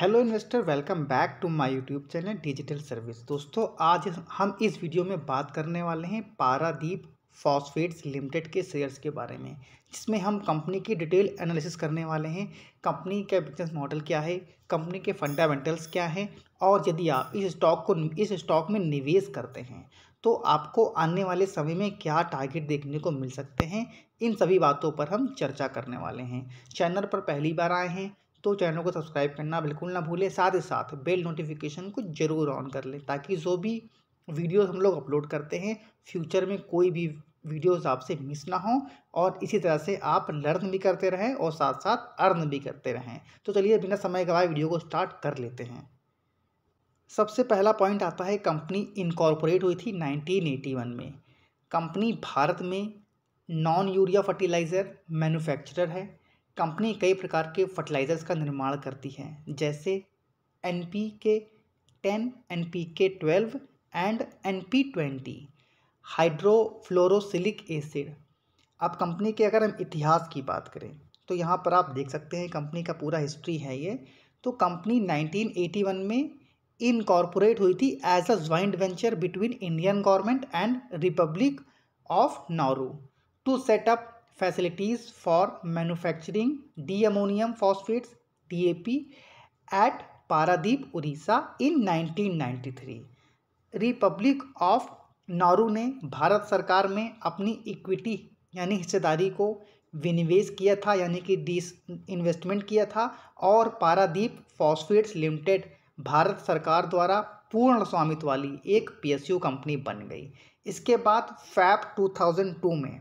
Hello investor welcome back to my YouTube channel digital service दोस्तों आज हम इस वीडियो में बात करने वाले हैं पारादीप फॉस्फेट्स लिमिटेड के शेयर्स के बारे में जिसमें हम कंपनी की डिटेल एनालिसिस करने वाले हैं कंपनी का बिजनेस मॉडल क्या है कंपनी के फंडामेंटल्स क्या हैं और यदि आप इस स्टॉक को इस स्टॉक में निवेश करते हैं तो आपको आने वाले समय में क्या टारगेट देखने को मिल सकते हैं इन सभी बातों पर हम चर्चा करने वाले हैं चैनल पर पहली बार आए हैं तो चैनल को सब्सक्राइब करना बिल्कुल ना भूलें साथ ही साथ बेल नोटिफिकेशन को ज़रूर ऑन कर लें ताकि जो भी वीडियोस हम लोग अपलोड करते हैं फ्यूचर में कोई भी वीडियोस आपसे मिस ना हो और इसी तरह से आप लर्न भी करते रहें और साथ साथ अर्न भी करते रहें तो चलिए बिना समय गवाए वीडियो को स्टार्ट कर लेते हैं सबसे पहला पॉइंट आता है कंपनी इनकॉर्पोरेट हुई थी नाइनटीन में कंपनी भारत में नॉन यूरिया फर्टिलाइज़र मैन्युफैक्चरर है कंपनी कई प्रकार के फर्टिलाइज़र्स का निर्माण करती है जैसे N P K ten N P K twelve and N P twenty hydrofluorosilicic acid अब कंपनी के अगर हम इतिहास की बात करें तो यहाँ पर आप देख सकते हैं कंपनी का पूरा हिस्ट्री है ये तो कंपनी 1981 में इनकॉर्पोरेट हुई थी as a joint venture between Indian government and republic of Nauru to setup facilities for manufacturing diammonium phosphates DAP at Paradip, Orissa in 1993. Republic of Nauru ने भारत सरकार में अपनी इक्विटी यानी हिस्सेदारी को विनिवेश किया था यानी कि डिस इन्वेस्टमेंट किया था और पारादीप फॉस्फेट्स लिमिटेड भारत सरकार द्वारा पूर्ण स्वामित्व वाली एक पीएसयू कंपनी बन गई इसके बाद फैप 2002 में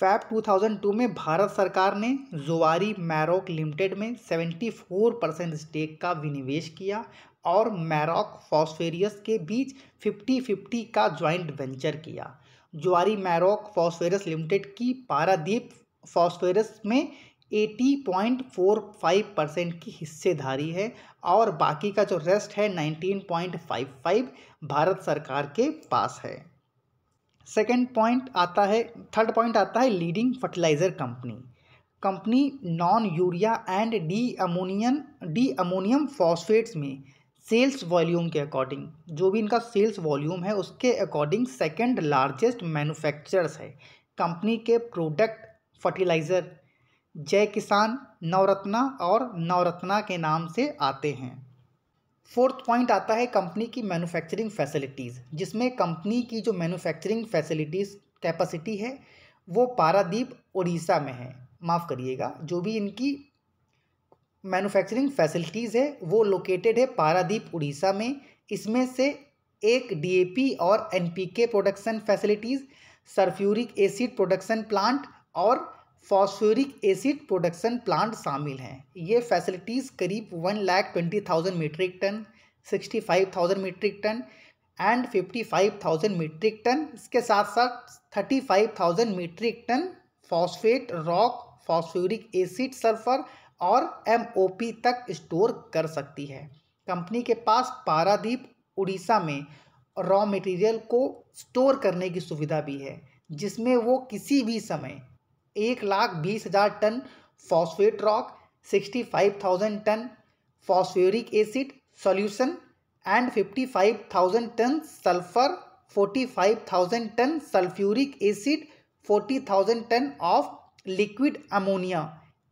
फैब 2002 में भारत सरकार ने जोवारी मैरोक लिमिटेड में 74 परसेंट स्टेक का विनिवेश किया और मैरोक फॉस्फेरियस के बीच 50-50 का ज्वाइंट वेंचर किया जुआरी मैरोक फॉस्फेरस लिमिटेड की पारादीप फॉस्फेरस में 80.45 परसेंट की हिस्सेदारी है और बाकी का जो रेस्ट है 19.55 भारत सरकार के पास है सेकेंड पॉइंट आता है थर्ड पॉइंट आता है leading fertilizer company company non urea and D ammonium D ammonium phosphates में सेल्स वॉल्यूम के अकॉर्डिंग जो भी इनका सेल्स वॉल्यूम है उसके अकॉर्डिंग सेकेंड लार्जेस्ट मैन्युफैक्चरर्स है कंपनी के प्रोडक्ट फर्टिलाइज़र जय किसान नवरत्ना और नवरत्ना के नाम से आते हैं फोर्थ पॉइंट आता है कंपनी की मैन्युफैक्चरिंग फैसिलिटीज़ जिसमें कंपनी की जो मैन्युफैक्चरिंग फैसिलिटीज़ कैपेसिटी है वो पारादीप उड़ीसा में है माफ़ करिएगा जो भी इनकी मैन्युफैक्चरिंग फैसिलिटीज़ है वो लोकेटेड है पारादीप उड़ीसा में इसमें से एक डी और N production facilities sulphuric acid production plant और फॉस्फोरिक एसिड प्रोडक्शन प्लांट शामिल हैं ये फैसिलिटीज़ करीब one lakh twenty thousand metric ton sixty five thousand metric ton and fifty five thousand metric ton इसके साथ साथ thirty five thousand metric ton phosphate rock phosphoric acid sulphur और M O P तक store कर सकती है company के पास पारादीप उड़ीसा में रॉ मटेरियल को स्टोर करने की सुविधा भी है जिसमें वो किसी भी समय एक लाख बीस हज़ार ton phosphate rock sixty five thousand ton phosphoric acid solution and fifty five thousand ton sulphur forty five thousand ton sulphuric acid forty thousand ton of liquid ammonia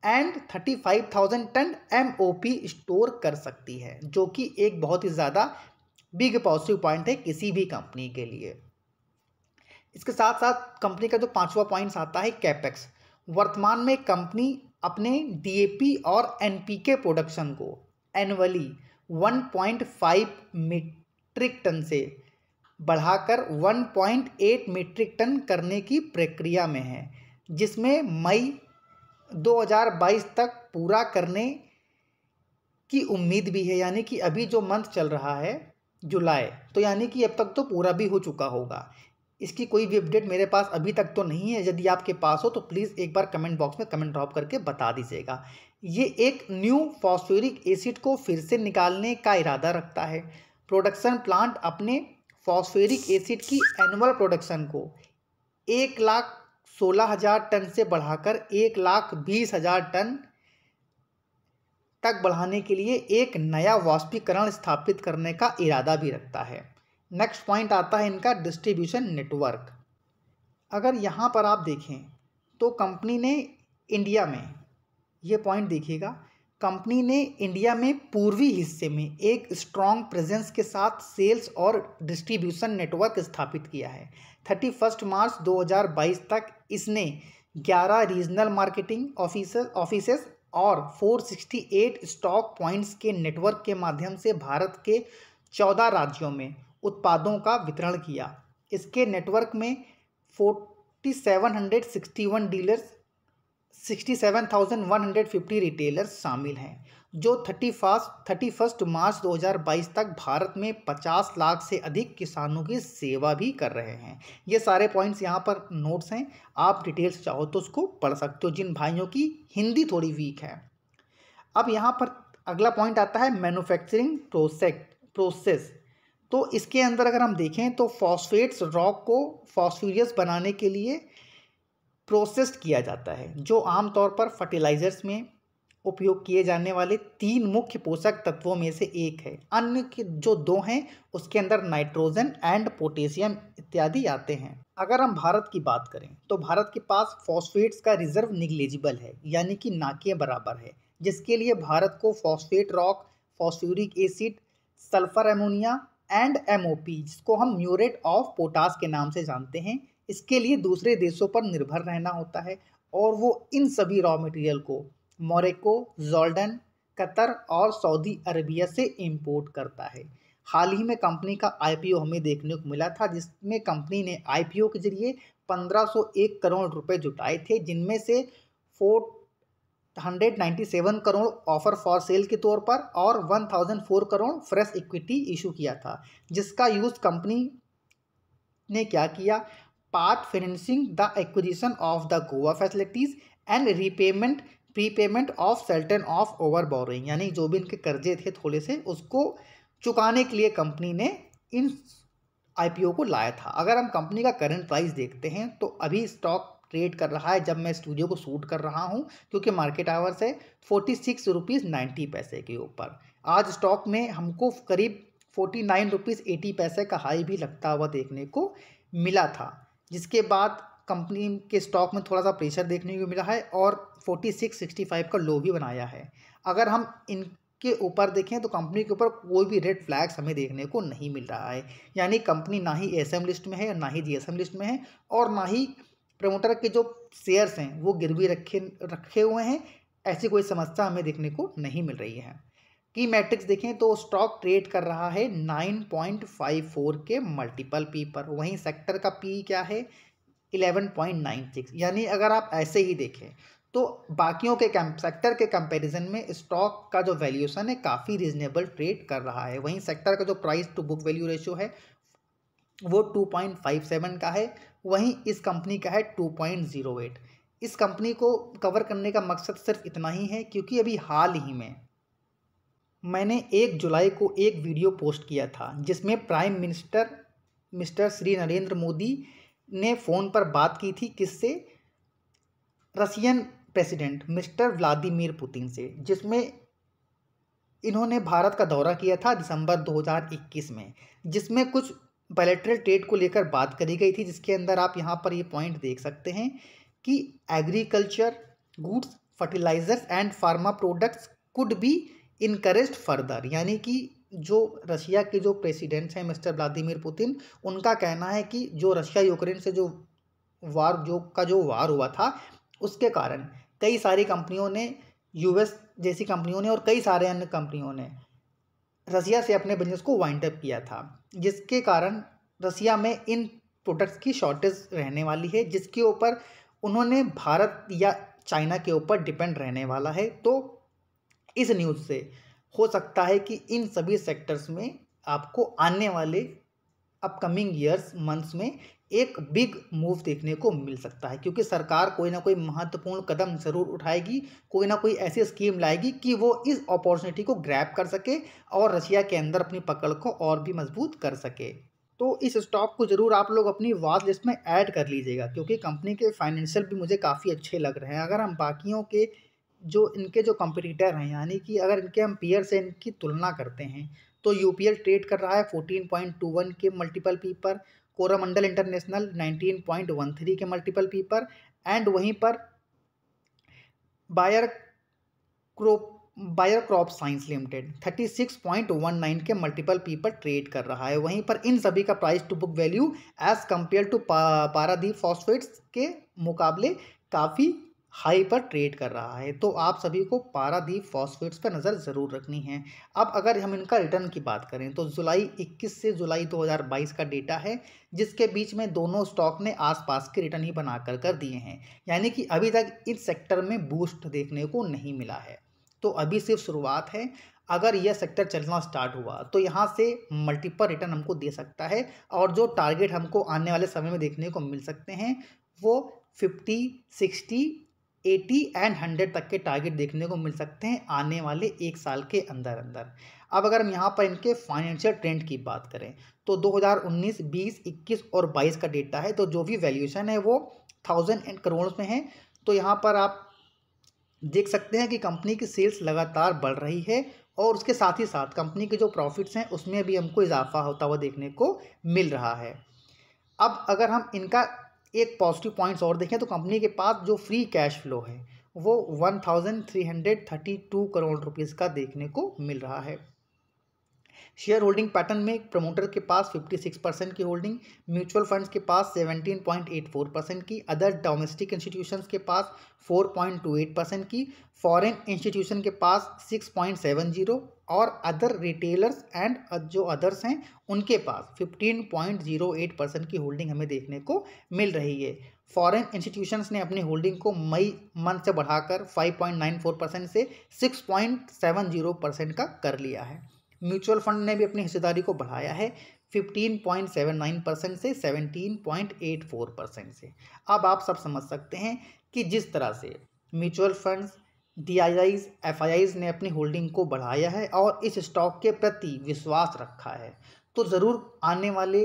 and thirty five thousand ton M O P store कर सकती है जो कि एक बहुत ही ज़्यादा big positive point है किसी भी कंपनी के लिए इसके साथ साथ कंपनी का जो पांचवा पॉइंट्स आता है कैपेक्स वर्तमान में कंपनी अपने डीएपी और एनपीके प्रोडक्शन को एनुअली 1.5 मीट्रिक टन से बढ़ाकर 1.8 मीट्रिक टन करने की प्रक्रिया में है जिसमें मई 2022 तक पूरा करने की उम्मीद भी है यानी कि अभी जो मंथ चल रहा है जुलाई तो यानी कि अब तक तो पूरा भी हो चुका होगा इसकी कोई भी अपडेट मेरे पास अभी तक तो नहीं है यदि आपके पास हो तो प्लीज़ एक बार कमेंट बॉक्स में कमेंट ड्रॉप करके बता दीजिएगा ये एक न्यू फॉस्फोरिक एसिड को फिर से निकालने का इरादा रखता है प्रोडक्शन प्लांट अपने फॉस्फोरिक एसिड की एनुअल प्रोडक्शन को एक लाख सोलह हज़ार टन से बढ़ाकर एक लाख बीस हज़ार टन तक बढ़ाने के लिए एक नया वाष्पीकरण स्थापित करने का इरादा भी रखता है नेक्स्ट पॉइंट आता है इनका डिस्ट्रीब्यूशन नेटवर्क अगर यहाँ पर आप देखें तो कंपनी ने इंडिया में ये पॉइंट देखिएगा कंपनी ने इंडिया में पूर्वी हिस्से में एक स्ट्रॉन्ग प्रेजेंस के साथ सेल्स और डिस्ट्रीब्यूशन नेटवर्क स्थापित किया है थर्टी फर्स्ट मार्च 2022 तक इसने 11 रीजनल मार्केटिंग ऑफिस ऑफिसेस और 468 स्टॉक पॉइंट्स के नेटवर्क के माध्यम से भारत के 14 राज्यों में उत्पादों का वितरण किया इसके नेटवर्क में forty seven hundred sixty one dealers sixty seven thousand one hundred fifty retailers शामिल हैं जो thirty first thirty first March दो हज़ार बाईस तक भारत में पचास लाख से अधिक किसानों की सेवा भी कर रहे हैं ये सारे पॉइंट्स यहाँ पर नोट्स हैं आप डिटेल्स चाहो तो उसको पढ़ सकते हो जिन भाइयों की हिंदी थोड़ी वीक है अब यहाँ पर अगला पॉइंट आता है मैनुफैक्चरिंग प्रोसेक्ट प्रोसेस तो इसके अंदर अगर हम देखें तो फॉस्फेट्स रॉक को फॉस्फ्यूरियस बनाने के लिए प्रोसेस्ड किया जाता है जो आमतौर पर फर्टिलाइजर्स में उपयोग किए जाने वाले तीन मुख्य पोषक तत्वों में से एक है अन्य के जो दो हैं उसके अंदर नाइट्रोजन एंड पोटेशियम इत्यादि आते हैं अगर हम भारत की बात करें तो भारत के पास फॉस्फेट्स का रिजर्व निगलिजिबल है यानी कि नाके बराबर है जिसके लिए भारत को phosphate rock phosphoric acid sulphur ammonia and M O P जिसको हम म्यूरेट ऑफ पोटास के नाम से जानते हैं इसके लिए दूसरे देशों पर निर्भर रहना होता है और वो इन सभी रॉ मटेरियल को मोरक्को जॉर्डन कतर और सऊदी अरबिया से इंपोर्ट करता है हाल ही में कंपनी का आईपीओ हमें देखने को मिला था जिसमें कंपनी ने आईपीओ के जरिए 1501 करोड़ रुपए जुटाए थे जिनमें से four 197 crore offer for sale के तौर पर और 1004 करोड़ फ्रेश इक्विटी इशू किया था जिसका यूज़ कंपनी ने क्या किया part financing the acquisition of the Goa facilities and repayment prepayment of certain of over borrowing यानी जो भी इनके कर्जे थे थोड़े से उसको चुकाने के लिए कंपनी ने इन आईपीओ को लाया था अगर हम कंपनी का करंट प्राइस देखते हैं तो अभी स्टॉक ट्रेड कर रहा है जब मैं स्टूडियो को शूट कर रहा हूँ क्योंकि मार्केट आवर्स है फोर्टी सिक्स रुपीज़ नाइन्टी पैसे के ऊपर आज स्टॉक में हमको करीब फोर्टी नाइन रुपीज़ एटी पैसे का हाई भी लगता हुआ देखने को मिला था जिसके बाद कंपनी के स्टॉक में थोड़ा सा प्रेशर देखने को मिला है और फोर्टी सिक्स सिक्सटी फाइव का लो भी बनाया है अगर हम इन के ऊपर देखें तो कंपनी के ऊपर कोई भी रेड फ्लैग्स हमें देखने को नहीं मिल रहा है यानी कंपनी ना ही एस लिस्ट में है ना ही जी लिस्ट में है और ना ही प्रमोटर के जो शेयर्स हैं वो गिरवी रखे रखे हुए हैं ऐसी कोई समस्या हमें देखने को नहीं मिल रही है की मैट्रिक्स देखें तो स्टॉक ट्रेड कर रहा है नाइन पॉइंट फाइव फोर के मल्टीपल पी पर वहीं सेक्टर का पी क्या है इलेवन पॉइंट नाइन सिक्स यानी अगर आप ऐसे ही देखें तो बाकियों के सेक्टर के कंपैरिजन में स्टॉक का जो वैल्यूएशन है काफ़ी रीजनेबल ट्रेड कर रहा है वहीं सेक्टर का जो price to book value ratio है वो टू पॉइंट फाइव सेवन का है वहीं इस कंपनी का है टू पॉइंट ज़ीरो एट इस कंपनी को कवर करने का मकसद सिर्फ इतना ही है क्योंकि अभी हाल ही में मैंने एक जुलाई को एक वीडियो पोस्ट किया था जिसमें prime minister mister Shri Narendra Modi ने फ़ोन पर बात की थी किससे Russian president mister Vladimir Putin से जिसमें इन्होंने भारत का दौरा किया था दिसंबर 2021 में जिसमें कुछ बैलेट्रल ट्रेड को लेकर बात करी गई थी जिसके अंदर आप यहाँ पर ये पॉइंट देख सकते हैं कि agriculture goods fertilisers and pharma products could be encourage further यानी कि जो रशिया के जो प्रेसिडेंट्स हैं मिस्टर व्लादिमिर पुतिन उनका कहना है कि जो रशिया यूक्रेन से जो वार जो का जो वार हुआ था उसके कारण कई सारी कंपनियों ने यूएस जैसी कंपनियों ने और कई सारे अन्य कंपनियों ने रसिया से अपने बिजनेस को वाइंड अप किया था जिसके कारण रसिया में इन प्रोडक्ट्स की शॉर्टेज रहने वाली है जिसके ऊपर उन्होंने भारत या चाइना के ऊपर डिपेंड रहने वाला है तो इस न्यूज़ से हो सकता है कि इन सभी सेक्टर्स में आपको आने वाले अपकमिंग ईयर्स मंथ्स में एक बिग मूव देखने को मिल सकता है क्योंकि सरकार कोई ना कोई महत्वपूर्ण कदम जरूर उठाएगी कोई ना कोई ऐसी स्कीम लाएगी कि वो इस अपॉर्चुनिटी को ग्रैप कर सके और रशिया के अंदर अपनी पकड़ को और भी मजबूत कर सके तो इस स्टॉक को ज़रूर आप लोग अपनी वाच लिस्ट में ऐड कर लीजिएगा क्योंकि कंपनी के फाइनेंशियल भी मुझे काफ़ी अच्छे लग रहे हैं अगर हम बाकियों के जो इनके जो कंपटीटर हैं यानी कि अगर इनके हम पीयर से इनकी तुलना करते हैं तो यू ट्रेड कर रहा है 14.21 के मल्टीपल पी पर कोरामंडल इंटरनेशनल 19.13 के मल्टीपल पी पर एंड वहीं पर Bayer crop Bayer crop science limited 36.19 के मल्टीपल पी पर ट्रेड कर रहा है वहीं पर इन सभी का price to book value as compare to Paradeep phosphates के मुकाबले काफ़ी हाई पर ट्रेड कर रहा है तो आप सभी को पारादीप फॉस्फेट्स पर नज़र ज़रूर रखनी है अब अगर हम इनका रिटर्न की बात करें तो जुलाई 21 से जुलाई 2022 का डेटा है जिसके बीच में दोनों स्टॉक ने आसपास के रिटर्न ही बना कर कर दिए हैं यानी कि अभी तक इस सेक्टर में बूस्ट देखने को नहीं मिला है तो अभी सिर्फ शुरुआत है अगर यह सेक्टर चलना स्टार्ट हुआ तो यहाँ से मल्टीपल रिटर्न हमको दे सकता है और जो टारगेट हमको आने वाले समय में देखने को मिल सकते हैं वो fifty sixty eighty and hundred तक के टारगेट देखने को मिल सकते हैं आने वाले एक साल के अंदर अंदर अब अगर हम यहाँ पर इनके फाइनेंशियल ट्रेंड की बात करें तो 2019, 20, 21 और 22 का डेटा है तो जो भी वैल्यूएशन है वो थाउजेंड एंड करोड़ में है तो यहाँ पर आप देख सकते हैं कि कंपनी की सेल्स लगातार बढ़ रही है और उसके साथ ही साथ कंपनी के जो प्रॉफिट्स हैं उसमें भी हमको इजाफा होता हुआ देखने को मिल रहा है अब अगर हम इनका एक पॉजिटिव पॉइंट्स और देखें तो कंपनी के पास जो फ्री कैश फ्लो है वो one thousand three hundred thirty two crore rupees का देखने को मिल रहा है शेयर होल्डिंग पैटर्न में प्रमोटर के पास 56 परसेंट की होल्डिंग म्यूचुअल फंड्स के पास 17.84 परसेंट की अदर डोमेस्टिक इंस्टीट्यूशंस के पास 4.28 परसेंट की फॉरेन इंस्टीट्यूशन के पास 6.70 और अदर रिटेलर्स एंड जो अदर्स हैं उनके पास 15.08 परसेंट की होल्डिंग हमें देखने को मिल रही है फॉरेन इंस्टीट्यूशंस ने अपनी होल्डिंग को मई मंथ से बढ़ाकर 5.94 परसेंट से 6.70 परसेंट का कर लिया है म्यूचुअल फंड ने भी अपनी हिस्सेदारी को बढ़ाया है 15.79 परसेंट से 17.84 परसेंट से अब आप सब समझ सकते हैं कि जिस तरह से म्यूचुअल फंड्स डीआईआईज एफआईआईज ने अपनी होल्डिंग को बढ़ाया है और इस स्टॉक के प्रति विश्वास रखा है तो ज़रूर आने वाले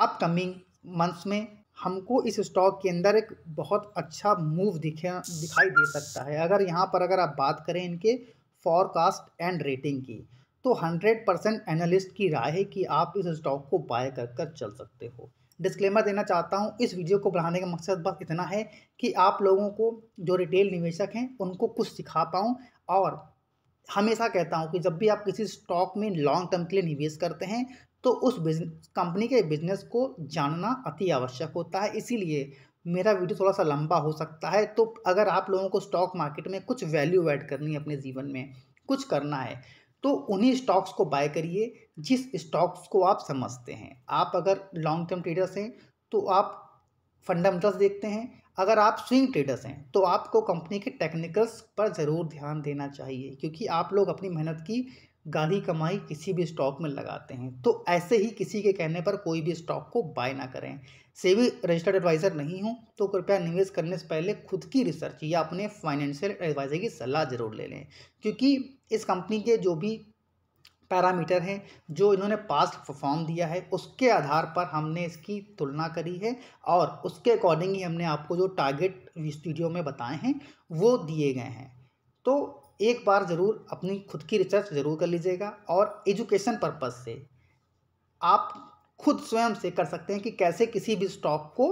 अपकमिंग मंथ्स में हमको इस स्टॉक के अंदर एक बहुत अच्छा मूव दिखे दिखाई दे सकता है अगर यहाँ पर अगर आप बात करें इनके फॉरकास्ट एंड रेटिंग की तो 100 परसेंट एनालिस्ट की राय है कि आप इस स्टॉक को बाय कर कर चल सकते हो डिस्क्लेमर देना चाहता हूँ इस वीडियो को बढ़ाने का मकसद बस इतना है कि आप लोगों को जो रिटेल निवेशक हैं उनको कुछ सिखा पाऊँ और हमेशा कहता हूँ कि जब भी आप किसी स्टॉक में लॉन्ग टर्म के लिए निवेश करते हैं तो उस बिजनेस कंपनी के बिजनेस को जानना अति आवश्यक होता है इसीलिए मेरा वीडियो थोड़ा सा लंबा हो सकता है तो अगर आप लोगों को स्टॉक मार्केट में कुछ वैल्यू ऐड करनी है अपने जीवन में कुछ करना है तो उन्हीं स्टॉक्स को बाय करिए जिस स्टॉक्स को आप समझते हैं आप अगर लॉन्ग टर्म ट्रेडर्स हैं तो आप फंडामेंटल्स देखते हैं अगर आप स्विंग ट्रेडर्स हैं तो आपको कंपनी के टेक्निकल्स पर ज़रूर ध्यान देना चाहिए क्योंकि आप लोग अपनी मेहनत की गाढ़ी कमाई किसी भी स्टॉक में लगाते हैं तो ऐसे ही किसी के कहने पर कोई भी स्टॉक को बाय ना करें भी रजिस्टर्ड एडवाइज़र नहीं हूं तो कृपया निवेश करने से पहले खुद की रिसर्च या अपने फाइनेंशियल एडवाइज़र की सलाह ज़रूर ले लें क्योंकि इस कंपनी के जो भी पैरामीटर हैं जो इन्होंने पास्ट परफॉर्म दिया है उसके आधार पर हमने इसकी तुलना करी है और उसके अकॉर्डिंग ही हमने आपको जो टारगेट वीडियो में बताए हैं वो दिए गए हैं तो एक बार ज़रूर अपनी खुद की रिसर्च ज़रूर कर लीजिएगा और एजुकेशन पर्पज़ से आप खुद स्वयं से कर सकते हैं कि कैसे किसी भी स्टॉक को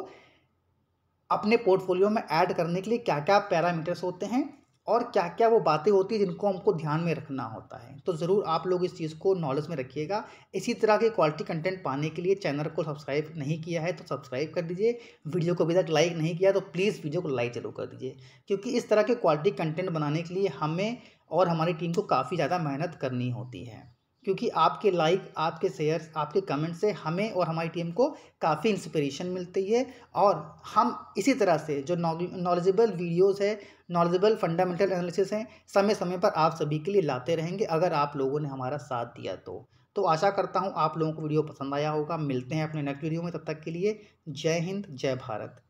अपने पोर्टफोलियो में ऐड करने के लिए क्या क्या पैरामीटर्स होते हैं और क्या क्या वो बातें होती हैं जिनको हमको ध्यान में रखना होता है तो ज़रूर आप लोग इस चीज़ को नॉलेज में रखिएगा इसी तरह के क्वालिटी कंटेंट पाने के लिए चैनल को सब्सक्राइब नहीं किया है तो सब्सक्राइब कर दीजिए वीडियो को अभी तक लाइक नहीं किया तो प्लीज़ वीडियो को लाइक जरूर कर दीजिए क्योंकि इस तरह के क्वालिटी कंटेंट बनाने के लिए हमें और हमारी टीम को काफ़ी ज़्यादा मेहनत करनी होती है क्योंकि आपके लाइक आपके शेयर्स आपके कमेंट से हमें और हमारी टीम को काफ़ी इंस्पिरेशन मिलती है और हम इसी तरह से जो नॉलेजेबल वीडियोस है नॉलेजेबल फंडामेंटल एनालिसिस हैं समय समय पर आप सभी के लिए लाते रहेंगे अगर आप लोगों ने हमारा साथ दिया तो तो आशा करता हूँ आप लोगों को वीडियो पसंद आया होगा मिलते हैं अपने नेक्स्ट वीडियो में तब तक के लिए जय हिंद जय भारत